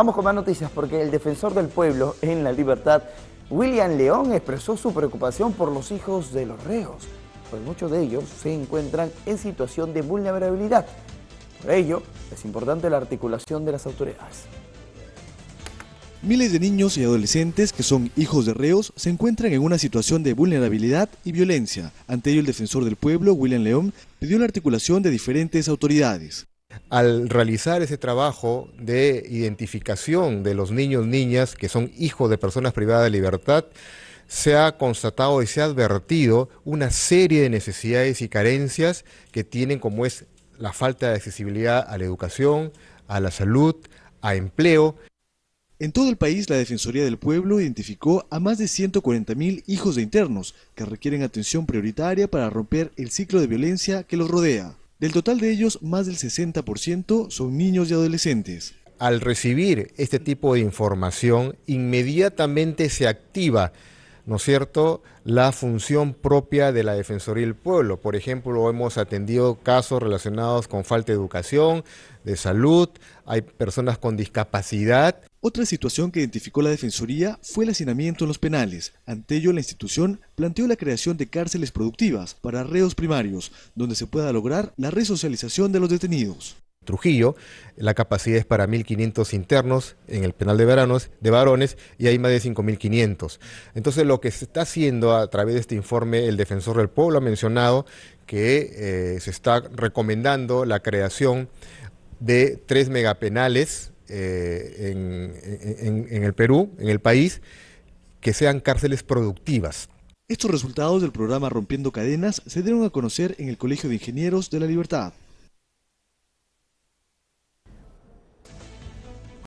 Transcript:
Vamos con más noticias porque el defensor del pueblo en la libertad, William León, expresó su preocupación por los hijos de los reos, pues muchos de ellos se encuentran en situación de vulnerabilidad. Por ello, es importante la articulación de las autoridades. Miles de niños y adolescentes que son hijos de reos se encuentran en una situación de vulnerabilidad y violencia. Ante ello, el defensor del pueblo, William León, pidió la articulación de diferentes autoridades al realizar ese trabajo de identificación de los niños, niñas que son hijos de personas privadas de libertad, se ha constatado y se ha advertido una serie de necesidades y carencias que tienen como es la falta de accesibilidad a la educación, a la salud, a empleo. En todo el país, la Defensoría del Pueblo identificó a más de 140.000 hijos de internos que requieren atención prioritaria para romper el ciclo de violencia que los rodea. Del total de ellos, más del 60% son niños y adolescentes. Al recibir este tipo de información, inmediatamente se activa ¿no es cierto?, la función propia de la Defensoría del Pueblo. Por ejemplo, hemos atendido casos relacionados con falta de educación, de salud, hay personas con discapacidad. Otra situación que identificó la Defensoría fue el hacinamiento en los penales. Ante ello, la institución planteó la creación de cárceles productivas para reos primarios, donde se pueda lograr la resocialización de los detenidos. Trujillo, la capacidad es para 1.500 internos en el penal de veranos, de varones, y hay más de 5.500. Entonces lo que se está haciendo a través de este informe, el defensor del pueblo ha mencionado que eh, se está recomendando la creación de tres megapenales eh, en el Perú, en el país, que sean cárceles productivas. Estos resultados del programa Rompiendo Cadenas se dieron a conocer en el Colegio de Ingenieros de la Libertad.